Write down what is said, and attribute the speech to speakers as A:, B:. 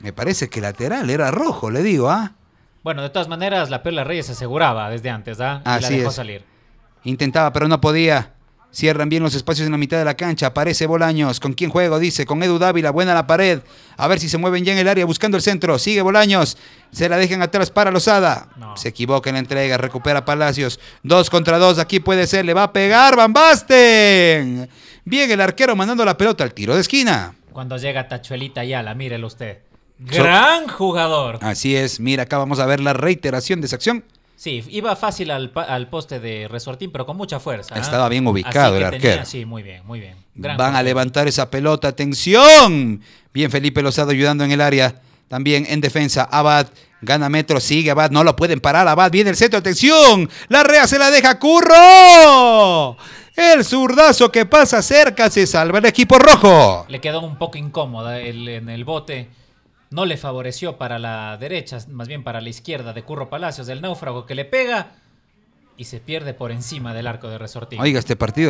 A: Me parece que lateral era rojo, le digo, ¿ah?
B: Bueno, de todas maneras, la Perla Reyes aseguraba desde antes, ¿ah? Y la dejó salir.
A: Intentaba, pero no podía. Cierran bien los espacios en la mitad de la cancha. Aparece Bolaños. ¿Con quién juego? Dice. Con Edu Dávila. Buena la pared. A ver si se mueven ya en el área. Buscando el centro. Sigue Bolaños. Se la dejan atrás para Lozada. Se equivoca en la entrega. Recupera Palacios. Dos contra dos. Aquí puede ser. Le va a pegar Van Viene Bien el arquero mandando la pelota al tiro de esquina.
B: Cuando llega Tachuelita Ayala. Mírelo usted.
A: Gran
B: jugador.
A: Así es. Mira, acá vamos a ver la reiteración de esa acción.
B: Sí, iba fácil al, poste de Resortín, pero con mucha fuerza. ¿ah? Estaba bien ubicado el arquero. sí, muy bien, muy
A: bien. Van a levantar esa pelota. ¡Atención! Bien, Felipe Lozado ayudando en el área. También en defensa, Abad gana metro, sigue Abad, no lo pueden parar, Abad viene el centro, atención, la rea se la deja Curro. El zurdazo que pasa cerca se salva el equipo rojo.
B: Le quedó un poco incómoda en el bote no le favoreció para la derecha, más bien para la izquierda de Curro Palacios, del náufrago que le pega y se pierde por encima del arco de Resortín. Oiga, este
A: partido